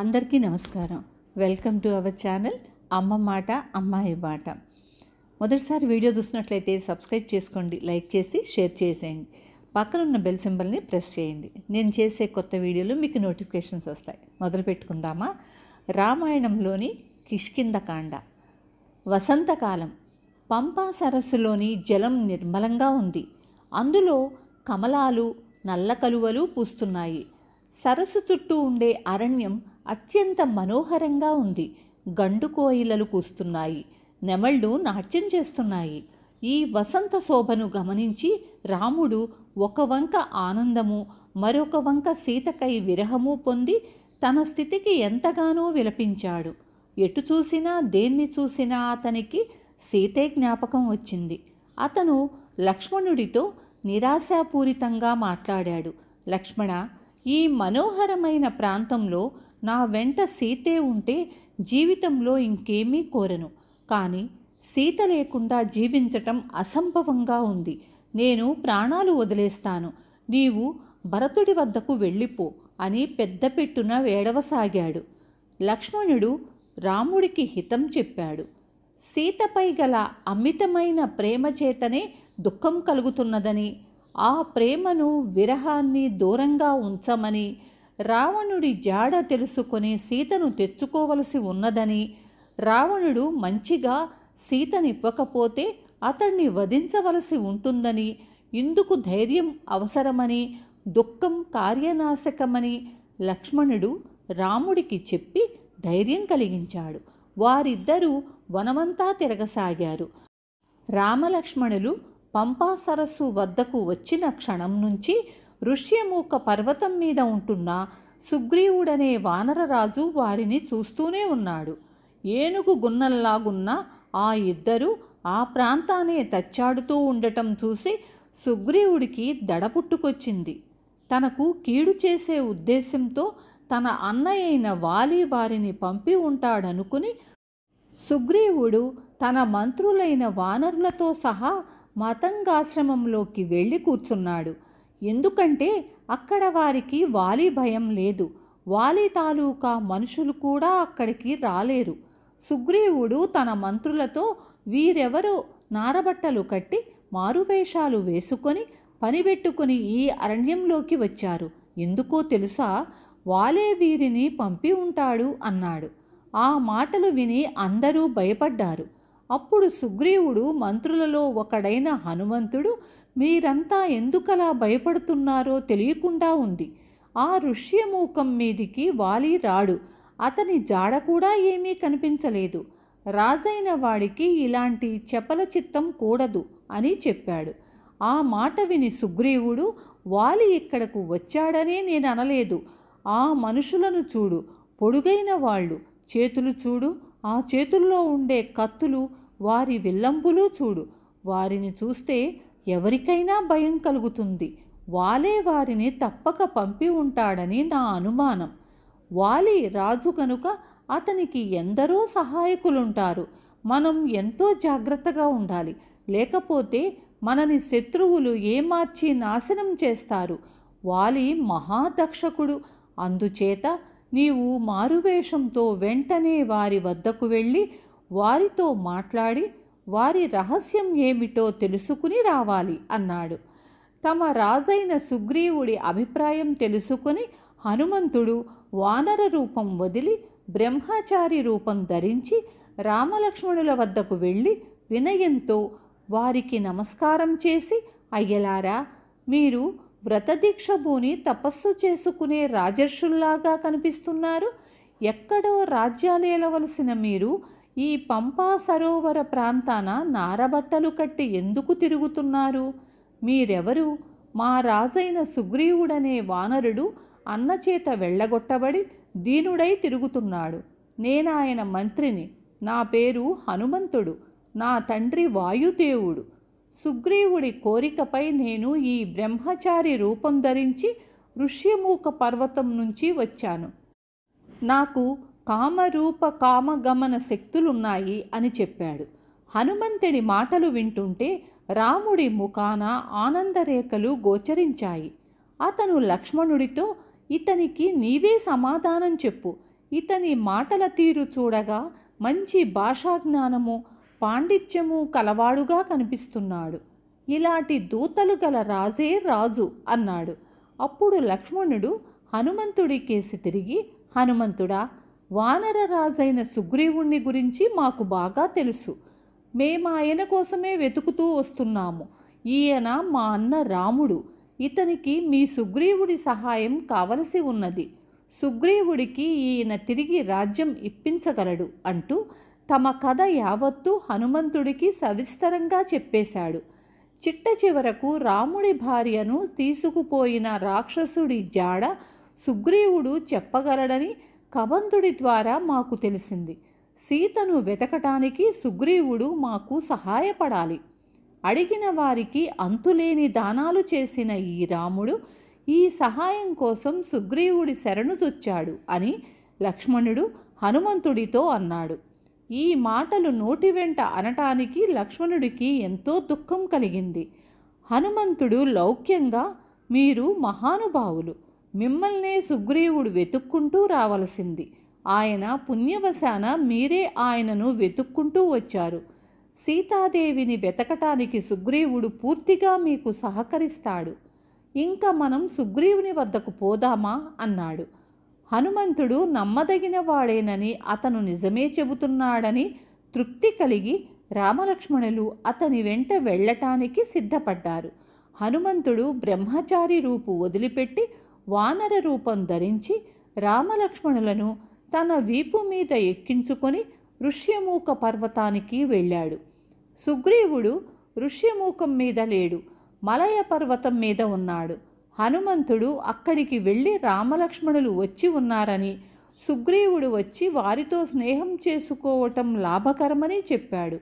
అందరికీ నమస్కారం welcome to our channel అమ్మ మాట అమ్మాయి బాట మొదటిసారి వీడియో చూసినట్లయితే సబ్స్క్రైబ్ చేసుకోండి లైక్ చేసి షేర్ చేసేయండి పక్కన ఉన్న బెల్ సింబల్ని ప్రెస్ చేయండి నేను చేసే కొత్త వీడియోలు మీకు నోటిఫికేషన్స్ వస్తాయి మొదలు పెట్టుకుందామా రామాయణంలోని కిష్కిందకాండ వసంతకాలం పంపా సరస్సులోని జలం నిర్మలంగా ఉంది అందులో కమలాలు నల్ల కలువలు పూస్తున్నాయి సరస్సు చుట్టూ ఉండే అరణ్యం అత్యంత మనోహరంగా ఉంది గండు కోయిలలు కూస్తున్నాయి నెమళ్ళు నాట్యం చేస్తున్నాయి ఈ వసంత శోభను గమనించి రాముడు ఒక వంక ఆనందము మరొక వంక సీతకై విరహము పొంది తన స్థితికి ఎంతగానో విలపించాడు ఎటు చూసినా దేన్ని చూసినా అతనికి సీతే జ్ఞాపకం వచ్చింది అతను లక్ష్మణుడితో నిరాశాపూరితంగా మాట్లాడాడు లక్ష్మణ ఈ మనోహరమైన ప్రాంతంలో నా వెంట సీతే ఉంటే జీవితంలో ఇంకేమీ కోరను కానీ సీత లేకుండా జీవించటం అసంభవంగా ఉంది నేను ప్రాణాలు వదిలేస్తాను నీవు భరతుడి వద్దకు వెళ్ళిపో అని పెద్ద పెట్టున వేడవసాగాడు లక్ష్మణుడు రాముడికి హితం చెప్పాడు సీతపై గల అమితమైన ప్రేమ చేతనే దుఃఖం కలుగుతున్నదని ఆ ప్రేమను విరహాన్ని దూరంగా ఉంచమని రావణుడి జాడ తెలుసుకొని సీతను తెచ్చుకోవలసి ఉన్నదని రావణుడు మంచిగా సీతనివ్వకపోతే అతన్ని వధించవలసి ఉంటుందని ఇందుకు ధైర్యం అవసరమని దుఃఖం కార్యనాశకమని లక్ష్మణుడు రాముడికి చెప్పి ధైర్యం కలిగించాడు వారిద్దరూ వనమంతా తిరగసాగారు రామలక్ష్మణులు పంపా సరస్సు వద్దకు వచ్చిన క్షణం నుంచి ఋష్యమూక పర్వతం మీద ఉంటున్న సుగ్రీవుడనే వానరరాజు వారిని చూస్తూనే ఉన్నాడు ఏనుగు గున్నల్లాగున్న ఆ ఇద్దరు ఆ ప్రాంతానే తచ్చాడుతూ ఉండటం చూసి సుగ్రీవుడికి దడ పుట్టుకొచ్చింది తనకు కీడు చేసే ఉద్దేశంతో తన అన్నయ్య అయిన వాలి వారిని పంపి ఉంటాడనుకుని సుగ్రీవుడు తన మంత్రులైన వానరులతో సహా మతంగాశ్రమంలోకి వెళ్ళి కూర్చున్నాడు ఎందుకంటే అక్కడ వారికి వాలి భయం లేదు వాలి తాలూకా మనుషులు కూడా అక్కడికి రాలేరు సుగ్రీవుడు తన మంత్రులతో వీరెవరో నారబట్టలు కట్టి మారువేషాలు వేసుకొని పనిపెట్టుకుని ఈ అరణ్యంలోకి వచ్చారు ఎందుకో తెలుసా వాలే వీరిని పంపి ఉంటాడు అన్నాడు ఆ మాటలు విని అందరూ భయపడ్డారు అప్పుడు సుగ్రీవుడు మంత్రులలో ఒకడైన హనుమంతుడు మీరంతా ఎందుకలా భయపడుతున్నారో తెలియకుండా ఉంది ఆ ఋష్యమూకం మీదికి వాలి రాడు అతని జాడ కూడా ఏమీ కనిపించలేదు రాజైన వాడికి ఇలాంటి చెపల చిత్తం కూడదు అని చెప్పాడు ఆ మాట విని సుగ్రీవుడు వాలి ఇక్కడకు వచ్చాడనే నేను అనలేదు ఆ మనుషులను చూడు పొడుగైన వాళ్ళు చేతులు చూడు ఆ చేతుల్లో ఉండే కత్తులు వారి విల్లంపులు చూడు వారిని చూస్తే ఎవరికైనా భయం కలుగుతుంది వాలే వారిని తప్పక పంపి ఉంటాడని నా అనుమానం వాలి రాజు కనుక అతనికి ఎందరో సహాయకులుంటారు మనం ఎంతో జాగ్రత్తగా ఉండాలి లేకపోతే మనని శత్రువులు ఏమార్చి నాశనం చేస్తారు వాలి మహాదక్షకుడు అందుచేత నీవు మారువేషంతో వెంటనే వారి వద్దకు వెళ్ళి వారితో మాట్లాడి వారి రహస్యం ఏమిటో తెలుసుకుని రావాలి అన్నాడు తమ రాజైన సుగ్రీవుడి అభిప్రాయం తెలుసుకుని హనుమంతుడు వానర రూపం వదిలి బ్రహ్మచారి రూపం ధరించి రామలక్ష్మణుల వద్దకు వెళ్ళి వినయంతో వారికి నమస్కారం చేసి అయ్యలారా మీరు వ్రతదీక్ష భూని తపస్సు చేసుకునే రాజర్షుల్లాగా కనిపిస్తున్నారు ఎక్కడో రాజ్యాలేలవలసిన మీరు ఈ పంపా సరోవర ప్రాంతాన నారబట్టలు కట్టి ఎందుకు తిరుగుతున్నారు మీరెవరు మా రాజైన సుగ్రీవుడనే వానరుడు అన్నచేత వెళ్ళగొట్టబడి దీనుడై తిరుగుతున్నాడు నేనాయన మంత్రిని నా పేరు హనుమంతుడు నా తండ్రి వాయుదేవుడు సుగ్రీవుడి కోరికపై నేను ఈ బ్రహ్మచారి రూపం ధరించి ఋష్యమూక పర్వతం నుంచి వచ్చాను నాకు కామరూప కామగమన శక్తులున్నాయి అని చెప్పాడు హనుమంతుడి మాటలు వింటుంటే రాముడి ముఖాన ఆనందరేఖలు గోచరించాయి అతను లక్ష్మణుడితో ఇతనికి నీవే సమాధానం చెప్పు ఇతని మాటల తీరు చూడగా మంచి భాషాజ్ఞానము పాండిత్యము కలవాడుగా కనిపిస్తున్నాడు ఇలాంటి దూతలు గల రాజే రాజు అన్నాడు అప్పుడు లక్ష్మణుడు హనుమంతుడి కేసి తిరిగి హనుమంతుడా వానర రాజైన సుగ్రీవుణ్ణి గురించి మాకు బాగా తెలుసు మేము ఆయన కోసమే వెతుకుతూ వస్తున్నాము ఈయన మా అన్న రాముడు ఇతనికి మీ సుగ్రీవుడి సహాయం కావలసి ఉన్నది సుగ్రీవుడికి ఈయన తిరిగి రాజ్యం ఇప్పించగలడు అంటూ తమ కథ యావత్తూ హనుమంతుడికి సవిస్తరంగా చెప్పేశాడు చిట్ట చివరకు రాముడి భార్యను తీసుకుపోయిన రాక్షసుడి జాడ సుగ్రీవుడు చెప్పగలడని కబంధుడి ద్వారా మాకు తెలిసింది సీతను వెతకటానికి సుగ్రీవుడు మాకు సహాయపడాలి అడిగిన వారికి అంతులేని దానాలు చేసిన ఈ రాముడు ఈ సహాయం కోసం సుగ్రీవుడి శరణు తొచ్చాడు అని లక్ష్మణుడు హనుమంతుడితో అన్నాడు ఈ మాటలు నోటి వెంట అనటానికి లక్ష్మణుడికి ఎంతో దుఃఖం కలిగింది హనుమంతుడు లౌక్యంగా మీరు మహానుభావులు మిమ్మల్నే సుగ్రీవుడు వెతుక్కుంటూ రావలసింది ఆయన పుణ్యవశాన మీరే ఆయనను వెతుక్కుంటూ వచ్చారు సీతాదేవిని వెతకటానికి సుగ్రీవుడు పూర్తిగా మీకు సహకరిస్తాడు ఇంకా మనం సుగ్రీవుని వద్దకు పోదామా అన్నాడు హనుమంతుడు నమ్మదగిన వాడేనని అతను నిజమే చెబుతున్నాడని తృప్తి కలిగి రామలక్ష్మణులు అతని వెంట వెళ్ళటానికి సిద్ధపడ్డారు హనుమంతుడు బ్రహ్మచారి రూపు వదిలిపెట్టి వానర రూపం ధరించి రామలక్ష్మణులను తన వీపు మీద ఎక్కించుకొని ఋష్యమూక పర్వతానికి వెళ్ళాడు సుగ్రీవుడు ఋష్యమూకం మీద లేడు మలయ పర్వతం మీద ఉన్నాడు హనుమంతుడు అక్కడికి వెళ్ళి రామలక్ష్మణులు వచ్చి ఉన్నారని సుగ్రీవుడు వచ్చి వారితో స్నేహం చేసుకోవటం లాభకరమని చెప్పాడు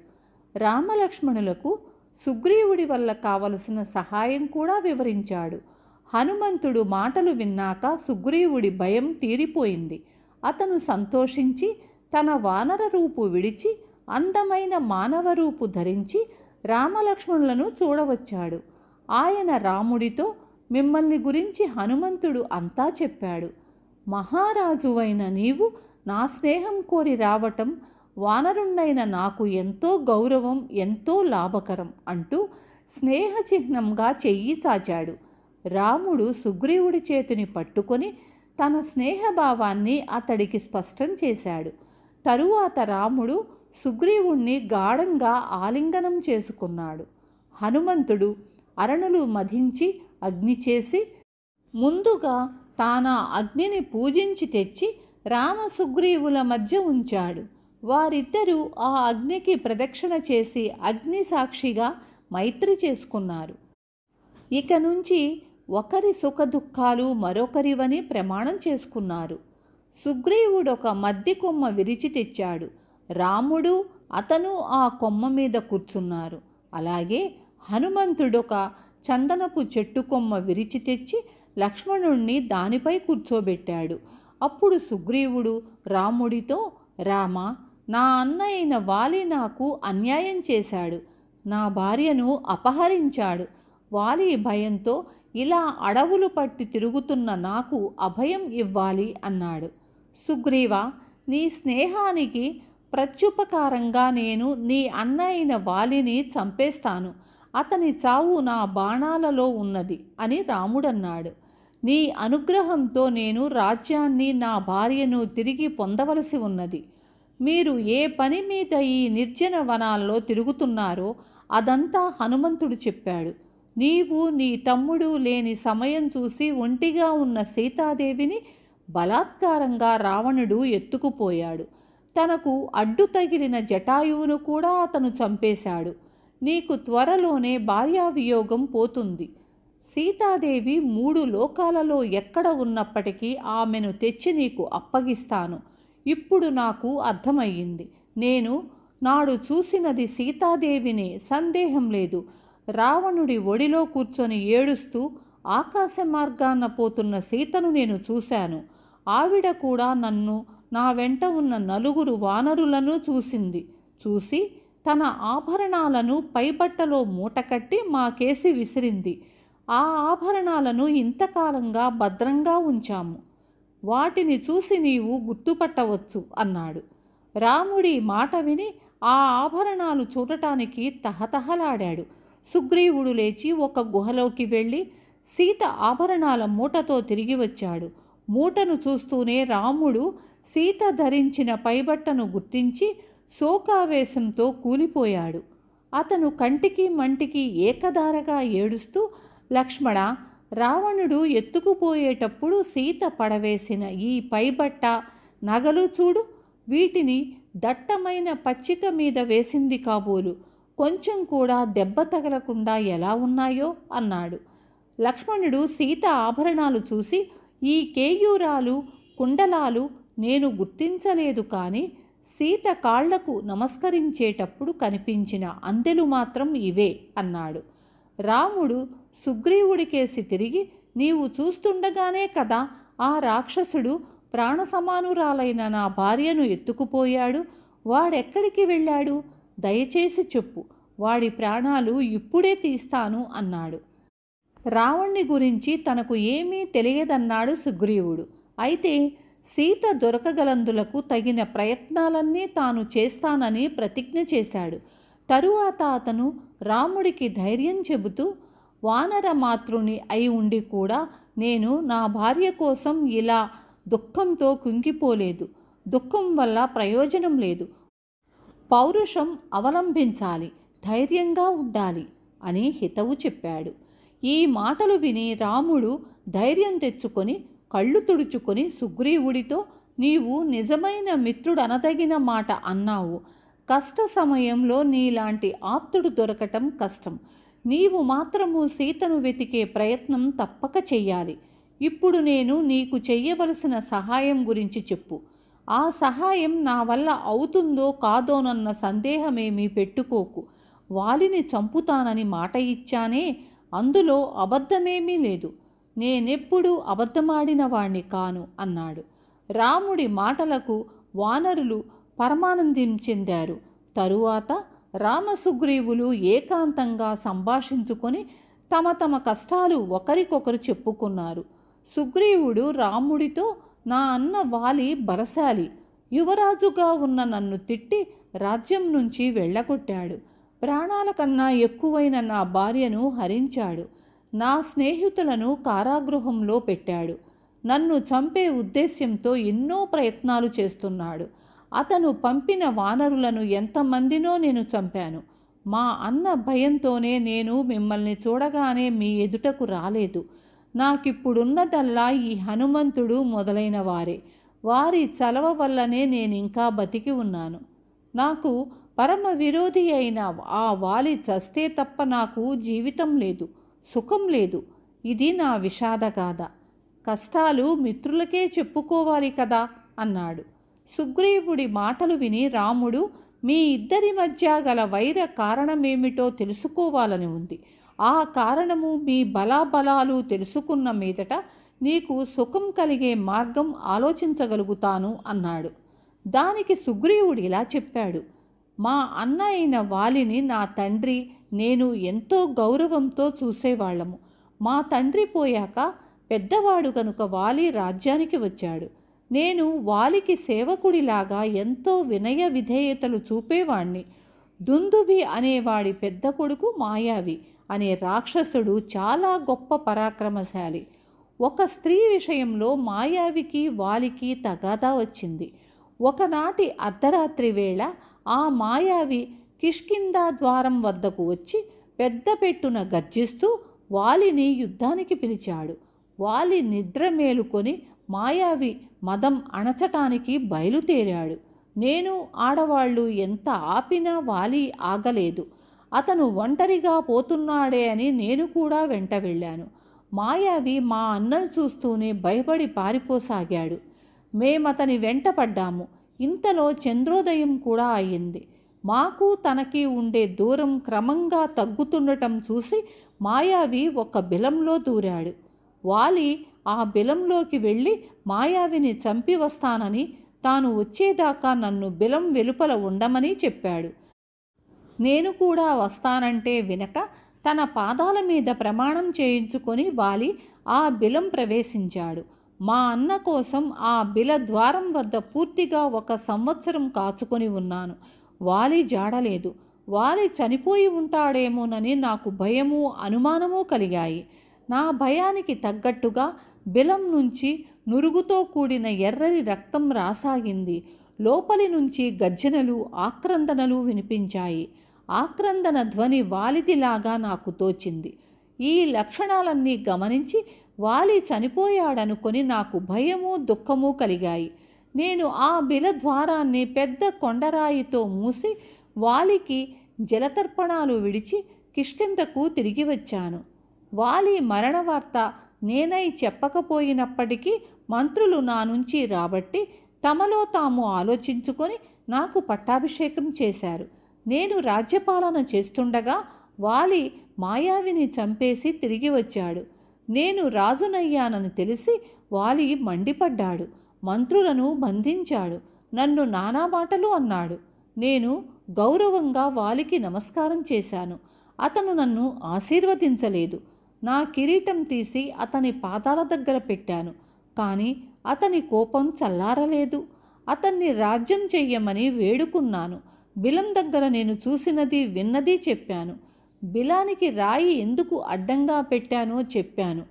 రామలక్ష్మణులకు సుగ్రీవుడి వల్ల కావలసిన సహాయం కూడా వివరించాడు హనుమంతుడు మాటలు విన్నాక సుగ్రీవుడి భయం తీరిపోయింది అతను సంతోషించి తన వానర రూపు విడిచి అందమైన మానవ రూపు ధరించి రామలక్ష్మణులను చూడవచ్చాడు ఆయన రాముడితో మిమ్మల్ని గురించి హనుమంతుడు అంతా చెప్పాడు మహారాజువైన నీవు నా స్నేహం కోరి రావటం వానరుణ్ణైన నాకు ఎంతో గౌరవం ఎంతో లాభకరం అంటూ స్నేహచిహ్నంగా చెయ్యి సాచాడు రాముడు సుగ్రీవుడి చేతిని పట్టుకొని తన స్నేహభావాన్ని అతడికి స్పష్టం చేశాడు తరువాత రాముడు సుగ్రీవుణ్ణి గాఢంగా ఆలింగనం చేసుకున్నాడు హనుమంతుడు అరణులు మధించి అగ్ని చేసి ముందుగా తాన అగ్నిని పూజించి తెచ్చి రామసుగ్రీవుల మధ్య ఉంచాడు వారిద్దరూ ఆ అగ్నికి ప్రదక్షిణ చేసి అగ్ని సాక్షిగా మైత్రి చేసుకున్నారు ఇక నుంచి ఒకరి సుఖదుఖాలు మరొకరివని ప్రమాణం చేసుకున్నారు సుగ్రీవుడొక మద్ది కొమ్మ విరిచి తెచ్చాడు రాముడు అతను ఆ కొమ్మ మీద కూర్చున్నారు అలాగే హనుమంతుడొక చందనపు చెట్టు కొమ్మ విరిచి తెచ్చి లక్ష్మణుణ్ణి దానిపై కూర్చోబెట్టాడు అప్పుడు సుగ్రీవుడు రాముడితో రామ నా అన్న అయిన వాలి నాకు అన్యాయం చేశాడు నా భార్యను అపహరించాడు వాలి భయంతో ఇలా అడవులు పట్టి తిరుగుతున్న నాకు అభయం ఇవ్వాలి అన్నాడు సుగ్రీవ నీ స్నేహానికి ప్రత్యుపకారంగా నేను నీ అన్నయ్యన వాలిని చంపేస్తాను అతని చావు నా బాణాలలో ఉన్నది అని రాముడన్నాడు నీ అనుగ్రహంతో నేను రాజ్యాన్ని నా భార్యను తిరిగి పొందవలసి ఉన్నది మీరు ఏ పని మీద ఈ నిర్జన వనాల్లో తిరుగుతున్నారో అదంతా హనుమంతుడు చెప్పాడు నీవు నీ తమ్ముడు లేని సమయం చూసి ఒంటిగా ఉన్న సీతాదేవిని బలాత్కారంగా రావణుడు ఎత్తుకుపోయాడు తనకు అడ్డు తగిలిన జటాయువును కూడా అతను చంపేశాడు నీకు త్వరలోనే భార్యావియోగం పోతుంది సీతాదేవి మూడు లోకాలలో ఎక్కడ ఉన్నప్పటికీ ఆమెను తెచ్చి నీకు అప్పగిస్తాను ఇప్పుడు నాకు అర్థమయ్యింది నేను నాడు చూసినది సీతాదేవిని సందేహం లేదు రావణుడి ఒడిలో కూర్చొని ఏడుస్తూ ఆకాశ మార్గాన పోతున్న సీతను నేను చూశాను ఆవిడ కూడా నన్ను నా వెంట ఉన్న నలుగురు వానరులను చూసింది చూసి తన ఆభరణాలను పైబట్టలో మూటకట్టి మాకేసి విసిరింది ఆ ఆభరణాలను ఇంతకాలంగా భద్రంగా ఉంచాము వాటిని చూసి నీవు గుర్తుపట్టవచ్చు అన్నాడు రాముడి మాట విని ఆ ఆభరణాలు చూడటానికి తహతహలాడాడు సుగ్రీవుడు లేచి ఒక గుహలోకి వెళ్ళి సీత ఆభరణాల మూటతో తిరిగి వచ్చాడు మూటను చూస్తూనే రాముడు సీత ధరించిన పైబట్టను గుర్తించి శోకావేశంతో కూలిపోయాడు అతను కంటికి మంటికి ఏకధారగా ఏడుస్తూ లక్ష్మణ రావణుడు ఎత్తుకుపోయేటప్పుడు సీత పడవేసిన ఈ పైబట్ట నగలు చూడు వీటిని దట్టమైన పచ్చిక మీద వేసింది కాబోలు కొంచెం కూడా దెబ్బ తగలకుండా ఎలా ఉన్నాయో అన్నాడు లక్ష్మణుడు సీత ఆభరణాలు చూసి ఈ కేయూరాలు కుండలాలు నేను గుర్తించలేదు కానీ సీత కాళ్లకు నమస్కరించేటప్పుడు కనిపించిన అందెలు మాత్రం ఇవే అన్నాడు రాముడు సుగ్రీవుడికేసి తిరిగి నీవు చూస్తుండగానే కదా ఆ రాక్షసుడు ప్రాణసమానురాలైన నా భార్యను ఎత్తుకుపోయాడు వాడెక్కడికి వెళ్ళాడు దయచేసి చెప్పు వాడి ప్రాణాలు ఇప్పుడే తీస్తాను అన్నాడు రావణ్ణి గురించి తనకు ఏమీ తెలియదన్నాడు సుగ్రీవుడు అయితే సీత దొరకగలందులకు తగిన ప్రయత్నాలన్నీ తాను చేస్తానని ప్రతిజ్ఞ చేశాడు తరువాత అతను రాముడికి ధైర్యం చెబుతూ వానర మాతృని అయి ఉండి కూడా నేను నా భార్య కోసం ఇలా దుఃఖంతో కుంగిపోలేదు దుఃఖం వల్ల ప్రయోజనం లేదు పౌరుషం అవలంబించాలి ధైర్యంగా ఉండాలి అని హితవు చెప్పాడు ఈ మాటలు విని రాముడు ధైర్యం తెచ్చుకొని కళ్ళు తుడుచుకొని సుగ్రీవుడితో నీవు నిజమైన మిత్రుడు అనదగిన మాట అన్నావు కష్ట సమయంలో నీలాంటి ఆప్తుడు దొరకటం కష్టం నీవు మాత్రము సీతను వెతికే ప్రయత్నం తప్పక చెయ్యాలి ఇప్పుడు నేను నీకు చెయ్యవలసిన సహాయం గురించి చెప్పు ఆ సహాయం నా వల్ల అవుతుందో కాదోనన్న సందేహమేమీ పెట్టుకోకు వాలిని చంపుతానని మాట ఇచ్చానే అందులో అబద్ధమేమీ లేదు నేనెప్పుడూ అబద్ధమాడినవాణ్ణి కాను అన్నాడు రాముడి మాటలకు వానరులు పరమానందం చెందారు తరువాత రామసుగ్రీవులు ఏకాంతంగా సంభాషించుకొని తమ తమ కష్టాలు ఒకరికొకరు చెప్పుకున్నారు సుగ్రీవుడు రాముడితో నా అన్న వాలి బలశాలి యువరాజుగా ఉన్న నన్ను తిట్టి రాజ్యం నుంచి వెళ్ళగొట్టాడు ప్రాణాల కన్నా ఎక్కువైన నా భార్యను హరించాడు నా స్నేహితులను కారాగృహంలో పెట్టాడు నన్ను చంపే ఉద్దేశ్యంతో ఎన్నో ప్రయత్నాలు చేస్తున్నాడు అతను పంపిన వానరులను ఎంతమందినో నేను చంపాను మా అన్న భయంతోనే నేను మిమ్మల్ని చూడగానే మీ ఎదుటకు రాలేదు నాకిప్పుడున్నదల్లా ఈ హనుమంతుడు మొదలైన వారే వారి చలవ వల్లనే నేనింకా బతికి ఉన్నాను నాకు పరమ విరోధి అయిన ఆ వాలి చస్తే తప్ప నాకు జీవితం లేదు సుఖం లేదు ఇది నా గాథ కష్టాలు మిత్రులకే చెప్పుకోవాలి కదా అన్నాడు సుగ్రీవుడి మాటలు విని రాముడు మీ ఇద్దరి మధ్య గల వైర కారణమేమిటో తెలుసుకోవాలని ఉంది ఆ కారణము మీ బలాబలాలు తెలుసుకున్న మీదట నీకు సుఖం కలిగే మార్గం ఆలోచించగలుగుతాను అన్నాడు దానికి సుగ్రీవుడు ఇలా చెప్పాడు మా అన్న అయిన వాలిని నా తండ్రి నేను ఎంతో గౌరవంతో చూసేవాళ్ళము మా తండ్రి పోయాక పెద్దవాడు కనుక వాలి రాజ్యానికి వచ్చాడు నేను వాలికి సేవకుడిలాగా ఎంతో వినయ విధేయతలు చూపేవాణ్ణి దుందుబి అనేవాడి పెద్ద కొడుకు మాయావి అనే రాక్షసుడు చాలా గొప్ప పరాక్రమశాలి ఒక స్త్రీ విషయంలో మాయావికి వాలికి తగాదా వచ్చింది ఒకనాటి అర్ధరాత్రి వేళ ఆ మాయావి కిష్కిందా ద్వారం వద్దకు వచ్చి పెద్ద పెట్టున గర్జిస్తూ వాలిని యుద్ధానికి పిలిచాడు వాలి నిద్ర మేలుకొని మాయావి మదం అణచటానికి బయలుదేరాడు నేను ఆడవాళ్ళు ఎంత ఆపినా వాలి ఆగలేదు అతను ఒంటరిగా పోతున్నాడే అని నేను కూడా వెంట వెళ్ళాను మాయావి మా అన్నం చూస్తూనే భయపడి పారిపోసాగాడు మేమతని వెంట పడ్డాము ఇంతలో చంద్రోదయం కూడా అయ్యింది మాకు తనకి ఉండే దూరం క్రమంగా తగ్గుతుండటం చూసి మాయావి ఒక బిలంలో దూరాడు వాలి ఆ బిలంలోకి వెళ్ళి మాయావిని చంపి వస్తానని తాను వచ్చేదాకా నన్ను బిలం వెలుపల ఉండమని చెప్పాడు నేను కూడా వస్తానంటే వినక తన పాదాల మీద ప్రమాణం చేయించుకొని వాలి ఆ బిలం ప్రవేశించాడు మా అన్న కోసం ఆ బిల ద్వారం వద్ద పూర్తిగా ఒక సంవత్సరం కాచుకొని ఉన్నాను వాలి జాడలేదు వాలి చనిపోయి ఉంటాడేమోనని నాకు భయము అనుమానము కలిగాయి నా భయానికి తగ్గట్టుగా బిలం నుంచి నురుగుతో కూడిన ఎర్రని రక్తం రాసాగింది లోపలి నుంచి గర్జనలు ఆక్రందనలు వినిపించాయి ఆక్రందన ధ్వని వాలిదిలాగా నాకు తోచింది ఈ లక్షణాలన్నీ గమనించి వాలి చనిపోయాడనుకొని నాకు భయము దుఃఖము కలిగాయి నేను ఆ బిల ద్వారాన్ని పెద్ద కొండరాయితో మూసి వాలికి జలతర్పణాలు విడిచి కిష్కిందకు తిరిగి వచ్చాను వాలి మరణ వార్త నేనై చెప్పకపోయినప్పటికీ మంత్రులు నా నుంచి రాబట్టి తమలో తాము ఆలోచించుకొని నాకు పట్టాభిషేకం చేశారు నేను రాజ్యపాలన చేస్తుండగా వాలి మాయావిని చంపేసి తిరిగి వచ్చాడు నేను రాజునయ్యానని తెలిసి వాలి మండిపడ్డాడు మంత్రులను బంధించాడు నన్ను నానా మాటలు అన్నాడు నేను గౌరవంగా వాలికి నమస్కారం చేశాను అతను నన్ను ఆశీర్వదించలేదు నా కిరీటం తీసి అతని పాదాల దగ్గర పెట్టాను కానీ అతని కోపం చల్లారలేదు అతన్ని రాజ్యం చెయ్యమని వేడుకున్నాను బిలం దగ్గర నేను చూసినది విన్నది చెప్పాను బిలానికి రాయి ఎందుకు అడ్డంగా పెట్టానో చెప్పాను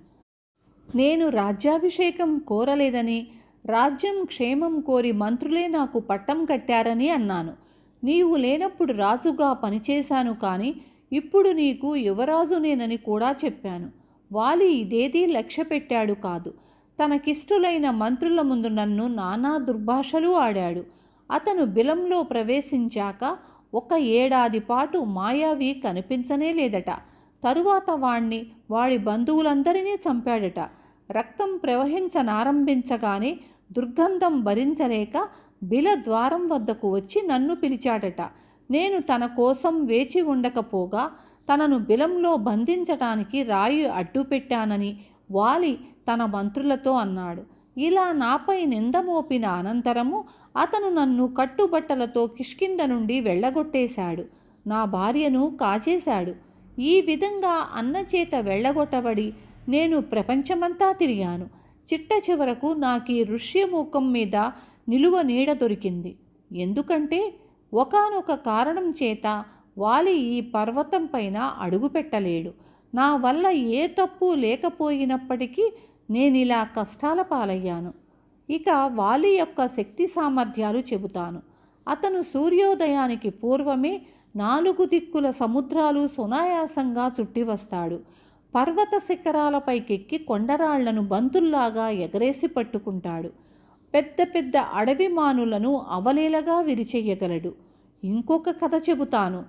నేను రాజ్యాభిషేకం కోరలేదని రాజ్యం క్షేమం కోరి మంత్రులే నాకు పట్టం కట్టారని అన్నాను నీవు లేనప్పుడు రాజుగా పనిచేశాను కానీ ఇప్పుడు నీకు యువరాజు నేనని కూడా చెప్పాను వాలి ఇదేదీ లక్ష్య పెట్టాడు కాదు తనకిష్టులైన మంత్రుల ముందు నన్ను నానా దుర్భాషలు ఆడాడు అతను బిలంలో ప్రవేశించాక ఒక ఏడాది పాటు మాయావి కనిపించనే లేదట తరువాత వాణ్ణి వాడి బంధువులందరినీ చంపాడట రక్తం ప్రవహించనారంభించగానే దుర్గంధం భరించలేక బిల ద్వారం వద్దకు వచ్చి నన్ను పిలిచాడట నేను తన కోసం వేచి ఉండకపోగా తనను బిలంలో బంధించటానికి రాయి అడ్డు పెట్టానని వాలి తన మంత్రులతో అన్నాడు ఇలా నాపై నింద మోపిన అనంతరము అతను నన్ను కట్టుబట్టలతో కిష్కింద నుండి వెళ్ళగొట్టేశాడు నా భార్యను కాజేశాడు ఈ విధంగా అన్నచేత వెళ్ళగొట్టబడి నేను ప్రపంచమంతా తిరిగాను చిట్ట చివరకు నాకీ ఋష్యమూకం మీద నిలువ నీడ దొరికింది ఎందుకంటే ఒకనొక కారణం చేత వాలి ఈ పర్వతం పైన అడుగుపెట్టలేడు నా వల్ల ఏ తప్పు లేకపోయినప్పటికీ నేనిలా కష్టాల పాలయ్యాను ఇక వాలి యొక్క శక్తి సామర్థ్యాలు చెబుతాను అతను సూర్యోదయానికి పూర్వమే నాలుగు దిక్కుల సముద్రాలు సునాయాసంగా చుట్టి వస్తాడు పర్వత శిఖరాలపైకెక్కి కొండరాళ్లను బంతుల్లాగా ఎగరేసి పట్టుకుంటాడు పెద్ద పెద్ద అడవి మానులను అవలీలగా విరిచెయ్యగలడు ఇంకొక కథ చెబుతాను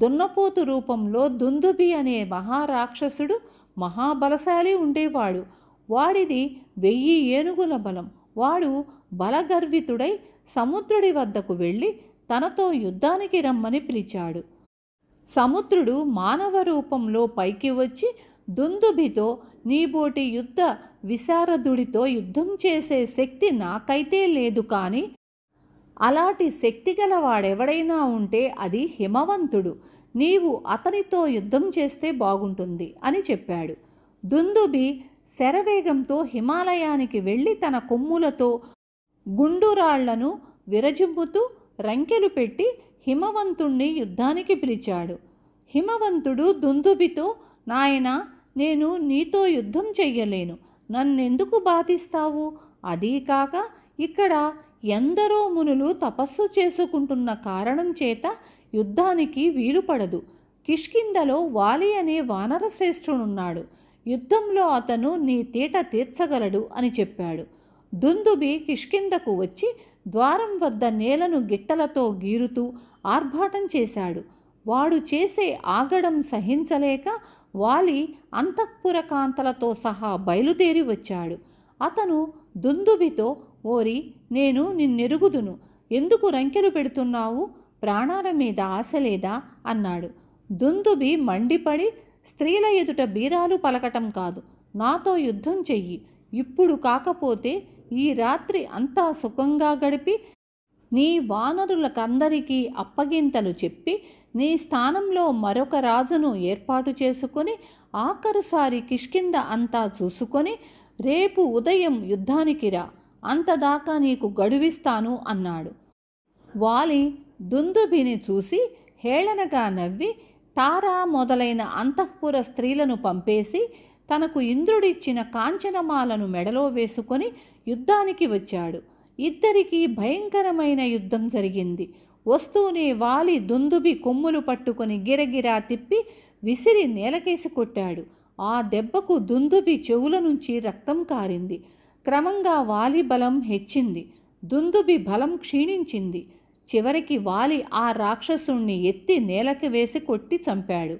దున్నపోతు రూపంలో దుందుబి అనే మహారాక్షసుడు మహాబలశాలి ఉండేవాడు వాడిది వెయ్యి ఏనుగుల బలం వాడు బలగర్వితుడై సముద్రుడి వద్దకు వెళ్ళి తనతో యుద్ధానికి రమ్మని పిలిచాడు సముద్రుడు మానవ రూపంలో పైకి వచ్చి దుందుబితో నీబోటి యుద్ధ విశారదుడితో యుద్ధం చేసే శక్తి నాకైతే లేదు కానీ అలాంటి శక్తి గల ఉంటే అది హిమవంతుడు నీవు అతనితో యుద్ధం చేస్తే బాగుంటుంది అని చెప్పాడు దుందుబి శరవేగంతో హిమాలయానికి వెళ్ళి తన కొమ్ములతో గుండురాళ్లను విరజింపుతూ రంకెలు పెట్టి హిమవంతుణ్ణి యుద్ధానికి పిలిచాడు హిమవంతుడు దుందుబితో నాయన నేను నీతో యుద్ధం చెయ్యలేను నన్నెందుకు బాధిస్తావు అదీ కాక ఇక్కడ ఎందరో మునులు తపస్సు చేసుకుంటున్న కారణం చేత యుద్ధానికి వీలుపడదు కిష్కిందలో వాలి అనే శ్రేష్ఠుడున్నాడు యుద్ధంలో అతను నీ తీట తీర్చగలడు అని చెప్పాడు దుందుబి కిష్కిందకు వచ్చి ద్వారం వద్ద నేలను గిట్టలతో గీరుతూ ఆర్భాటం చేశాడు వాడు చేసే ఆగడం సహించలేక వాలి అంతఃపుర కాంతలతో సహా బయలుదేరి వచ్చాడు అతను దుందుబితో ఓరి నేను నిన్నెరుగుదును ఎందుకు రంకెలు పెడుతున్నావు ప్రాణాల మీద ఆశ లేదా అన్నాడు దుందుబి మండిపడి స్త్రీల ఎదుట బీరాలు పలకటం కాదు నాతో యుద్ధం చెయ్యి ఇప్పుడు కాకపోతే ఈ రాత్రి అంతా సుఖంగా గడిపి నీ వానరులకందరికీ అప్పగింతలు చెప్పి నీ స్థానంలో మరొక రాజును ఏర్పాటు చేసుకొని ఆఖరుసారి కిష్కింద అంతా చూసుకొని రేపు ఉదయం యుద్ధానికి రా అంతదాకా నీకు గడువిస్తాను అన్నాడు వాలి దుందుబిని చూసి హేళనగా నవ్వి తారా మొదలైన అంతఃపుర స్త్రీలను పంపేసి తనకు ఇంద్రుడిచ్చిన కాంచనమాలను మెడలో వేసుకొని యుద్ధానికి వచ్చాడు ఇద్దరికీ భయంకరమైన యుద్ధం జరిగింది వస్తూనే వాలి దుందుబి కొమ్ములు పట్టుకొని గిరగిరా తిప్పి విసిరి నేలకేసి కొట్టాడు ఆ దెబ్బకు దుందుబి చెవుల నుంచి రక్తం కారింది క్రమంగా వాలి బలం హెచ్చింది దుందుబి బలం క్షీణించింది చివరికి వాలి ఆ రాక్షసుణ్ణి ఎత్తి నేలకు వేసి కొట్టి చంపాడు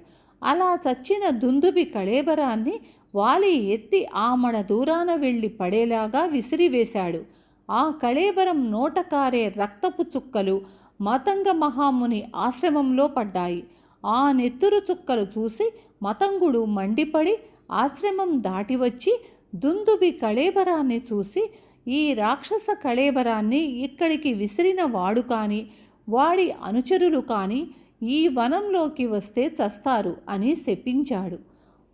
అలా చచ్చిన దుందుబి కళేబరాన్ని వాలి ఎత్తి ఆ మన దూరాన వెళ్ళి పడేలాగా విసిరివేశాడు ఆ కళేబరం నోటకారే రక్తపు చుక్కలు మతంగ మహాముని ఆశ్రమంలో పడ్డాయి ఆ నెత్తురు చుక్కలు చూసి మతంగుడు మండిపడి ఆశ్రమం దాటి వచ్చి దుందుబి కళేబరాన్ని చూసి ఈ రాక్షస కళేబరాన్ని ఇక్కడికి విసిరిన వాడు కానీ వాడి అనుచరులు కానీ ఈ వనంలోకి వస్తే చస్తారు అని శపించాడు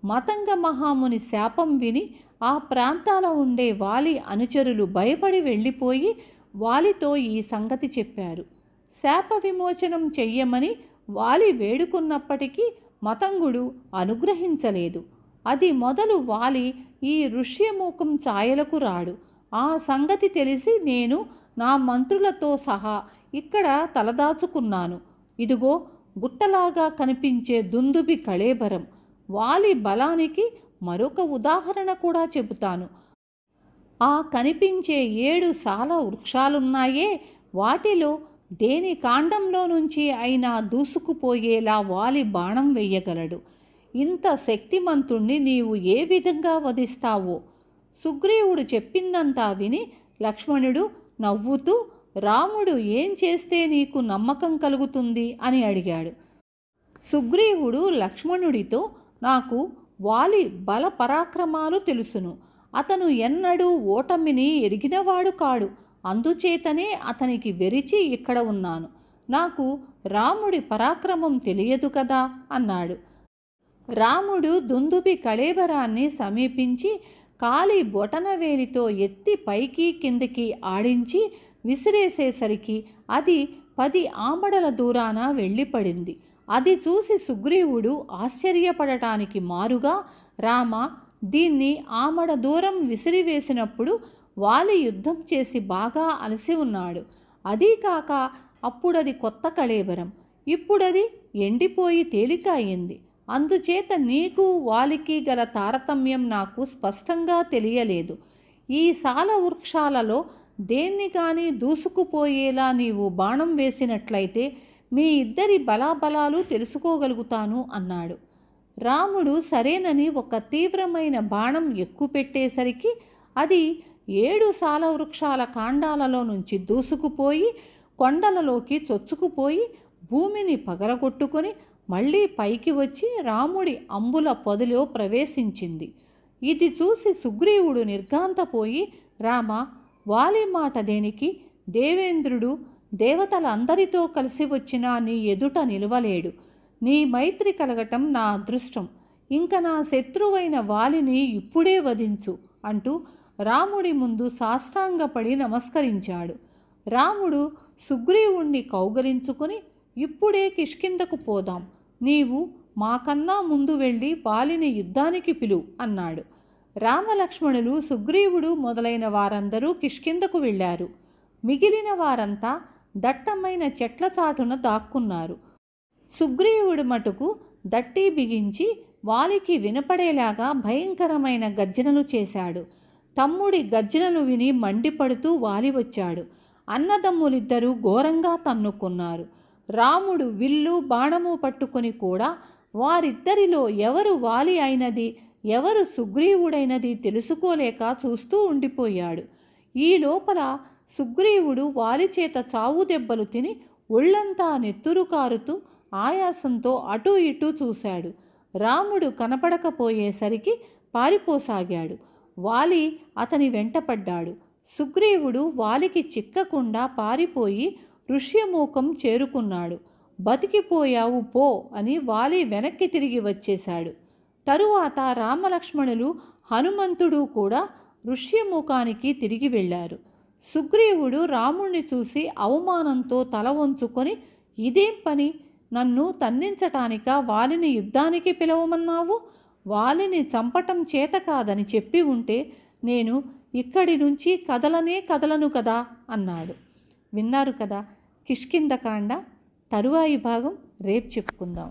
మతంగ మహాముని శాపం విని ఆ ప్రాంతాల ఉండే వాలి అనుచరులు భయపడి వెళ్ళిపోయి వాలితో ఈ సంగతి చెప్పారు శాప విమోచనం చెయ్యమని వాలి వేడుకున్నప్పటికీ మతంగుడు అనుగ్రహించలేదు అది మొదలు వాలి ఈ ఋష్యమూకం ఛాయలకు రాడు ఆ సంగతి తెలిసి నేను నా మంత్రులతో సహా ఇక్కడ తలదాచుకున్నాను ఇదిగో గుట్టలాగా కనిపించే దుందుబి కళేబరం వాలి బలానికి మరొక ఉదాహరణ కూడా చెబుతాను ఆ కనిపించే ఏడు సాల వృక్షాలున్నాయే వాటిలో దేని కాండంలో నుంచి అయినా దూసుకుపోయేలా వాలి బాణం వెయ్యగలడు ఇంత శక్తిమంతుణ్ణి నీవు ఏ విధంగా వధిస్తావో సుగ్రీవుడు చెప్పిందంతా విని లక్ష్మణుడు నవ్వుతూ రాముడు ఏం చేస్తే నీకు నమ్మకం కలుగుతుంది అని అడిగాడు సుగ్రీవుడు లక్ష్మణుడితో నాకు వాలి బల పరాక్రమాలు తెలుసును అతను ఎన్నడూ ఓటమిని ఎరిగినవాడు కాడు అందుచేతనే అతనికి వెరిచి ఇక్కడ ఉన్నాను నాకు రాముడి పరాక్రమం తెలియదు కదా అన్నాడు రాముడు దుందుబి కళేబరాన్ని సమీపించి కాలి బొటనవేలితో ఎత్తి పైకి కిందకి ఆడించి విసిరేసేసరికి అది పది ఆమడల దూరాన వెళ్ళిపడింది అది చూసి సుగ్రీవుడు ఆశ్చర్యపడటానికి మారుగా రామ దీన్ని ఆమడ దూరం విసిరివేసినప్పుడు వాలి యుద్ధం చేసి బాగా అలసి ఉన్నాడు అదీ కాక అప్పుడది కొత్త కళేబరం ఇప్పుడది ఎండిపోయి తేలిక అయింది అందుచేత నీకు వాలికి గల తారతమ్యం నాకు స్పష్టంగా తెలియలేదు ఈ సాల వృక్షాలలో దేన్ని కానీ దూసుకుపోయేలా నీవు బాణం వేసినట్లయితే మీ ఇద్దరి బలాబలాలు తెలుసుకోగలుగుతాను అన్నాడు రాముడు సరేనని ఒక తీవ్రమైన బాణం ఎక్కుపెట్టేసరికి అది ఏడు సాల వృక్షాల కాండాలలో నుంచి దూసుకుపోయి కొండలలోకి చొచ్చుకుపోయి భూమిని పగలగొట్టుకొని మళ్ళీ పైకి వచ్చి రాముడి అంబుల పొదిలో ప్రవేశించింది ఇది చూసి సుగ్రీవుడు నిర్ఘాంతపోయి రామ వాలి మాట దేనికి దేవేంద్రుడు దేవతలందరితో కలిసి వచ్చినా నీ ఎదుట నిలవలేడు నీ మైత్రి కలగటం నా అదృష్టం ఇంక నా శత్రువైన వాలిని ఇప్పుడే వధించు అంటూ రాముడి ముందు సాష్టాంగపడి నమస్కరించాడు రాముడు సుగ్రీవుణ్ణి కౌగలించుకుని ఇప్పుడే కిష్కిందకు పోదాం నీవు మాకన్నా ముందు వెళ్ళి బాలిని యుద్ధానికి పిలు అన్నాడు రామలక్ష్మణులు సుగ్రీవుడు మొదలైన వారందరూ కిష్కిందకు వెళ్ళారు మిగిలిన వారంతా దట్టమైన చెట్ల చాటున దాక్కున్నారు సుగ్రీవుడు మటుకు దట్టి బిగించి వాలికి వినపడేలాగా భయంకరమైన గర్జనలు చేశాడు తమ్ముడి గర్జనలు విని మండిపడుతూ వాలి వచ్చాడు అన్నదమ్ములిద్దరూ ఘోరంగా తన్నుకున్నారు రాముడు విల్లు బాణము పట్టుకొని కూడా వారిద్దరిలో ఎవరు వాలి అయినది ఎవరు సుగ్రీవుడైనది తెలుసుకోలేక చూస్తూ ఉండిపోయాడు ఈ లోపల సుగ్రీవుడు వారి చేత చావు దెబ్బలు తిని ఒళ్ళంతా నెత్తురు కారుతూ ఆయాసంతో అటూ ఇటూ చూశాడు రాముడు కనపడకపోయేసరికి పారిపోసాగాడు వాలి అతని వెంటపడ్డాడు సుగ్రీవుడు వాలికి చిక్కకుండా పారిపోయి ఋష్యమూకం చేరుకున్నాడు బతికిపోయావు పో అని వాలి వెనక్కి తిరిగి వచ్చేశాడు తరువాత రామలక్ష్మణులు హనుమంతుడు కూడా ఋష్యమూకానికి తిరిగి వెళ్ళారు సుగ్రీవుడు రాముణ్ణి చూసి అవమానంతో తల వంచుకొని ఇదేం పని నన్ను తన్నించటానిక వాలిని యుద్ధానికి పిలవమన్నావు వాలిని చంపటం చేత కాదని చెప్పి ఉంటే నేను ఇక్కడి నుంచి కదలనే కదలను కదా అన్నాడు విన్నారు కదా కిష్కిందకాండ తరువాయి భాగం రేపు చెప్పుకుందాం